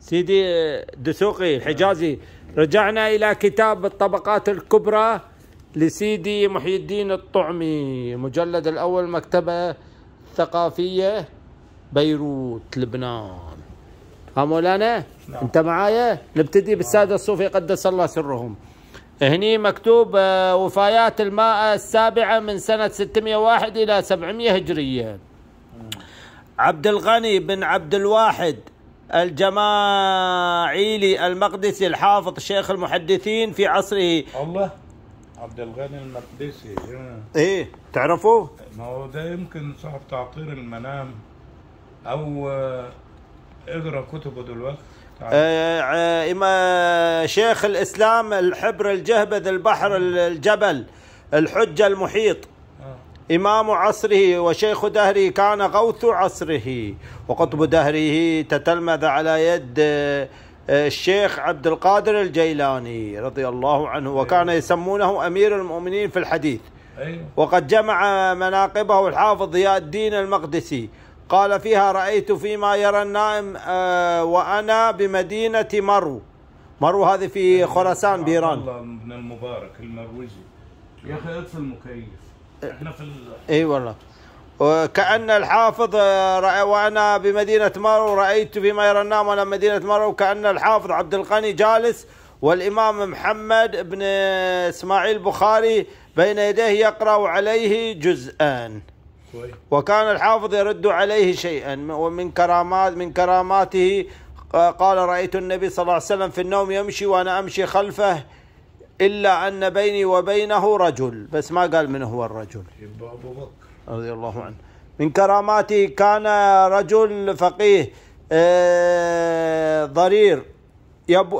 سيدي دسوقي الحجازي رجعنا الى كتاب الطبقات الكبرى لسيدي محي الدين الطعمي مجلد الاول مكتبه ثقافيه بيروت لبنان ها مولانا نعم. انت معايا نبتدي بالساده الصوفي قدس الله سرهم هني مكتوب آه، وفايات المائة السابعة من سنة 601 إلى 700 هجرية عبد الغني بن عبد الواحد الجماعيلي المقدسي الحافظ شيخ المحدثين في عصره الله عبد الغني المقدسي آه. ايه تعرفوه؟ ما هو ده يمكن صاحب تعطير المنام او آه، اقرا كتبه دلوقتي آه، اما شيخ الاسلام الحبر الجهبذ البحر الجبل الحجه المحيط إمام عصره وشيخ دهره كان غوث عصره وقطب دهره تتلمذ على يد آه، الشيخ عبد القادر الجيلاني رضي الله عنه وكان أيوه. يسمونه أمير المؤمنين في الحديث أيوه. وقد جمع مناقبه الحافظ ضياء الدين المقدسي قال فيها رأيت فيما يرى النائم آه، وأنا بمدينة مرو مرو هذه في يعني خراسان بيران الله من المبارك المروزي يا أخي أطفي المكيف في اي والله وكأن الحافظ آه، رأي وأنا بمدينة مرو رأيت فيما يرى النام وأنا بمدينة مرو كأن الحافظ عبد القني جالس والإمام محمد بن إسماعيل بخاري بين يديه يقرأ عليه جزءان وكان الحافظ يرد عليه شيئا ومن كرامات من كراماته آه، قال رأيت النبي صلى الله عليه وسلم في النوم يمشي وأنا أمشي خلفه إلا أن بيني وبينه رجل بس ما قال من هو الرجل أبو بكر رضي الله عنه من كراماته كان رجل فقيه آه، ضرير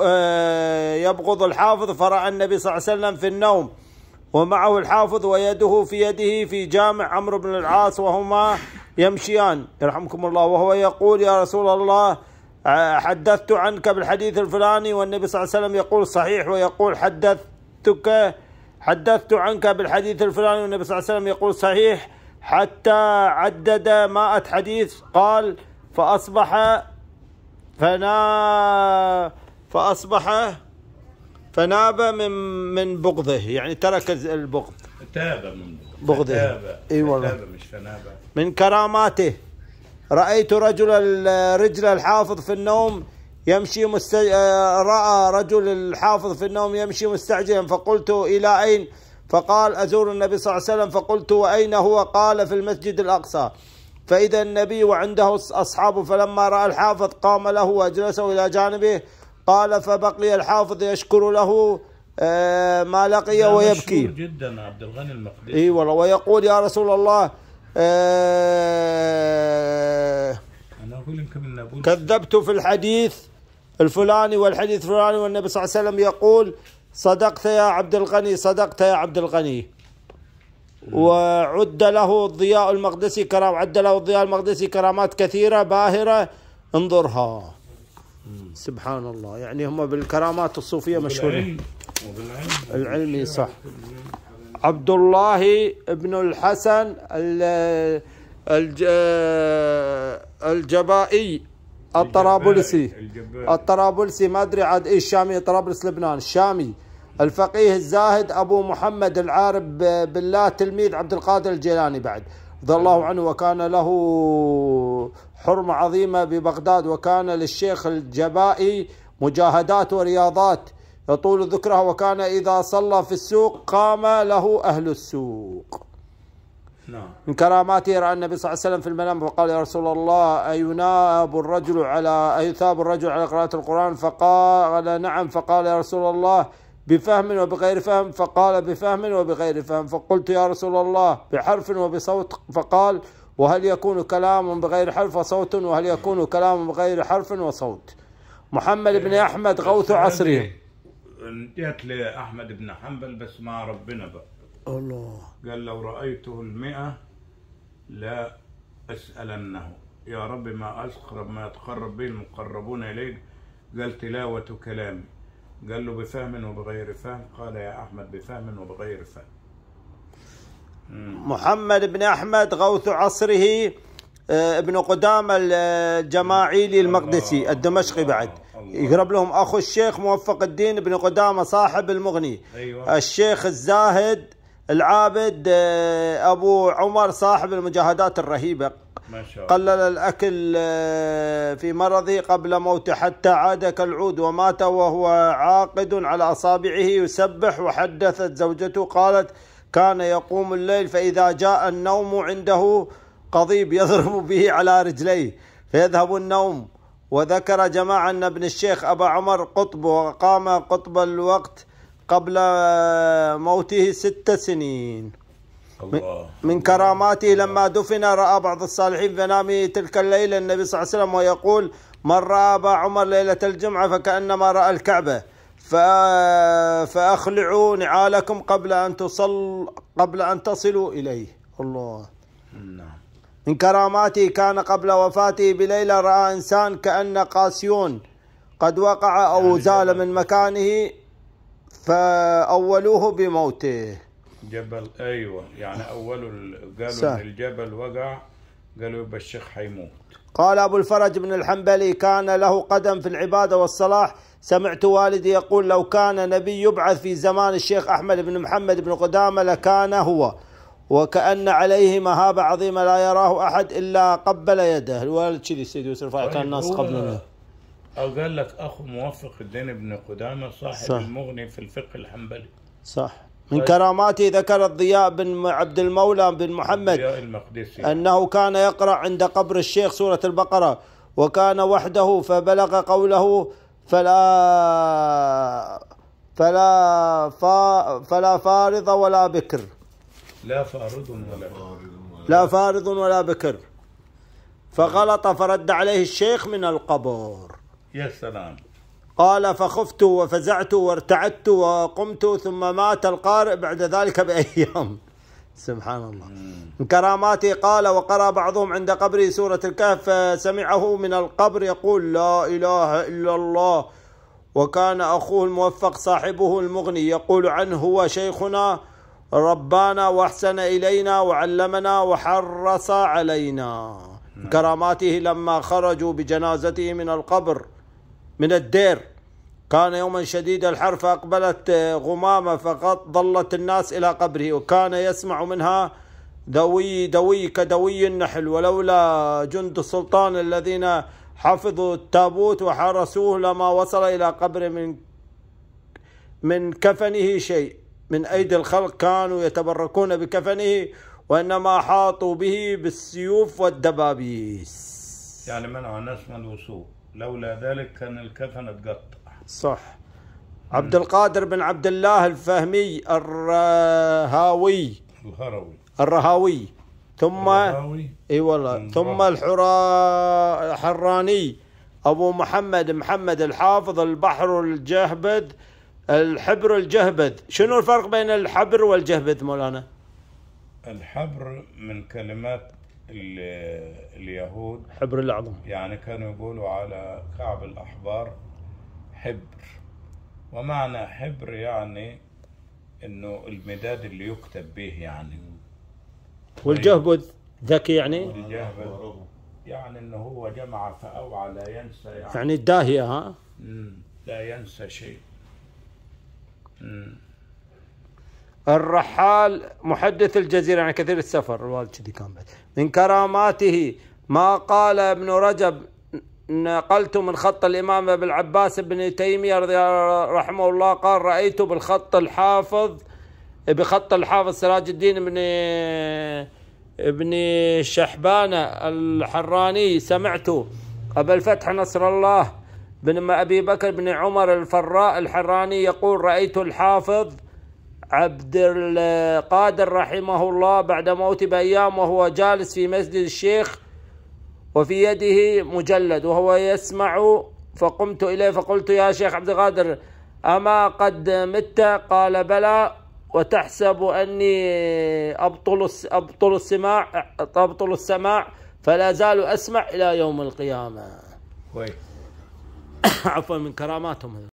آه، يبغض الحافظ فرأى النبي صلى الله عليه وسلم في النوم ومعه الحافظ ويده في يده في جامع عمرو بن العاص وهما يمشيان يرحمكم الله وهو يقول يا رسول الله آه، حدثت عنك بالحديث الفلاني والنبي صلى الله عليه وسلم يقول صحيح ويقول حدث حدثتك حدثت عنك بالحديث الفلاني والنبي صلى الله عليه وسلم يقول صحيح حتى عدد مائة حديث قال فأصبح فنا فأصبح فناب من من بغضه يعني ترك البغض تاب من بغضه تاب اي والله مش فناب من كراماته رأيت رجل الرجل الحافظ في النوم يمشي مستج... آه، رأى رجل الحافظ في النوم يمشي مستعجلا فقلت إلى أين فقال أزور النبي صلى الله عليه وسلم فقلت وأين هو قال في المسجد الأقصى فإذا النبي وعنده أصحابه فلما رأى الحافظ قام له وأجلسه إلى جانبه قال فبقي الحافظ يشكر له آه، ما لقي ويبكي جدا عبد الغني المقدسي اي والله ويقول يا رسول الله آه، أنا أقول كذبت في الحديث الفلاني والحديث الفلاني والنبي صلى الله عليه وسلم يقول صدقت يا عبد الغني صدقت يا عبد الغني وعد له الضياء المقدسي كرام عد له الضياء المقدسي كرامات كثيرة باهرة انظرها سبحان الله يعني هم بالكرامات الصوفية مشهورين العلمي صح عبد الله بن الحسن آه، الجبائي الطرابلسي الطرابلسي ما ادري عاد ايش الشامي طرابلس لبنان الشامي الفقيه الزاهد ابو محمد العارب بالله تلميذ عبد القادر الجيلاني بعد رضي الله عنه وكان له حرمه عظيمه ببغداد وكان للشيخ الجبائي مجاهدات ورياضات يطول ذكرها وكان اذا صلى في السوق قام له اهل السوق نعم من كراماته راى النبي صلى الله عليه وسلم في المنام فقال يا رسول الله ايناب الرجل على ايثاب الرجل على قراءه القران فقال نعم فقال يا رسول الله بفهم وبغير فهم فقال بفهم وبغير فهم فقلت يا رسول الله بحرف وبصوت فقال وهل يكون كلام بغير حرف وصوت وهل يكون كلام بغير حرف وصوت محمد بن احمد غوث عصره لي لاحمد بن حنبل بس ما ربنا بقى الله قال لو رأيته المئة لا أسألنه يا رب ما أقرب ما يتقرب به المقربون إليك قال تلاوة كلامي قال له بفهم وبغير فهم قال يا أحمد بفهم وبغير فهم محمد بن أحمد غوث عصره آه، ابن قدام الجماعيلي المقدسي الدمشقي بعد يقرب لهم اخو الشيخ موفق الدين بن قدامه صاحب المغني أيوة. الشيخ الزاهد العابد آه، ابو عمر صاحب المجاهدات الرهيبه ما شاء الله. قلل الاكل آه، في مرضه قبل موته حتى عاد كالعود ومات وهو عاقد على اصابعه يسبح وحدثت زوجته قالت كان يقوم الليل فاذا جاء النوم عنده قضيب يضرب به على رجليه فيذهب النوم وذكر جماعه ان ابن الشيخ ابا عمر قطب وقام قطب الوقت قبل موته ست سنين الله. من كراماته لما دفن رأى بعض الصالحين في نامه تلك الليلة النبي صلى الله عليه وسلم ويقول من رأى أبا عمر ليلة الجمعة فكأنما رأى الكعبة فأخلعوا نعالكم قبل أن تصل قبل أن تصلوا إليه الله نعم من كراماته كان قبل وفاته بليلة رأى إنسان كأن قاسيون قد وقع أو يعني زال من مكانه فأولوه بموته جبل أيوة يعني أوله قالوا إن الجبل وقع قالوا يبقى الشيخ حيموت قال أبو الفرج بن الحنبلي كان له قدم في العبادة والصلاح سمعت والدي يقول لو كان نبي يبعث في زمان الشيخ أحمد بن محمد بن قدامة لكان هو وكأن عليه مهابة عظيمة لا يراه أحد إلا قبل يده الوالد كذي سيدي يوسف كان طيب، الناس قبل أو قال لك أخو موفق الدين بن قدامة صاحب صح. المغني في الفقه الحنبلي صح من طيب. كراماته ذكر الضياء بن عبد المولى بن محمد المقدسي أنه كان يقرأ عند قبر الشيخ سورة البقرة وكان وحده فبلغ قوله فلا فلا فا فلا فارض ولا بكر لا فارض ولا بكر لا فارض ولا بكر فغلط فرد عليه الشيخ من القبر يا سلام قال فخفت وفزعت وارتعدت وقمت ثم مات القارئ بعد ذلك بأيام سبحان الله من كراماته قال وقرأ بعضهم عند قبره سورة الكهف سمعه من القبر يقول لا إله إلا الله وكان أخوه الموفق صاحبه المغني يقول عنه هو شيخنا ربانا وأحسن إلينا وعلمنا وحرص علينا نعم. كراماته لما خرجوا بجنازته من القبر من الدير كان يوما شديد الحر فأقبلت آه، غمامة فقد ظلت الناس إلى قبره وكان يسمع منها دوي دوي كدوي النحل ولولا جند السلطان الذين حفظوا التابوت وحرسوه لما وصل إلى قبره من من كفنه شيء من أيدي الخلق كانوا يتبركون بكفنه وإنما حاطوا به بالسيوف والدبابيس يعني منعوا الناس من الوصول لولا ذلك كان الكفن اتقطع صح عبد القادر بن عبد الله الفهمي الرهاوي الهروي الرهاوي ثم الرهاوي. اي والله ثم الحرا الحراني ابو محمد محمد الحافظ البحر الجهبد الحبر الجهبد شنو الفرق بين الحبر والجهبد مولانا الحبر من كلمات اليهود حبر الأعظم يعني كانوا يقولوا على كعب الأحبار حبر ومعنى حبر يعني انه المداد اللي يكتب به يعني والجهبذ ذكي يعني والجهبذ يعني انه هو جمع فاوعى لا ينسى يعني يعني الداهيه ها؟ لا ينسى شيء امم الرحال محدث الجزيرة يعني كثير السفر الوالد كذي كان بعد من كراماته ما قال ابن رجب نقلت من خط الإمام أبي العباس بن تيمية رضي رحمه الله قال رأيت بالخط الحافظ بخط الحافظ سراج الدين بن ابن شحبانة الحراني سمعت أبا الفتح نصر الله بن أبي بكر بن عمر الفراء الحراني يقول رأيت الحافظ عبد القادر رحمه الله بعد موت بأيام وهو جالس في مسجد الشيخ وفي يده مجلد وهو يسمع فقمت إليه فقلت يا شيخ عبد القادر أما قد مت قال بلى وتحسب أني أبطل أبطل السماع أبطل السماع فلا زال أسمع إلى يوم القيامة عفوا من كراماتهم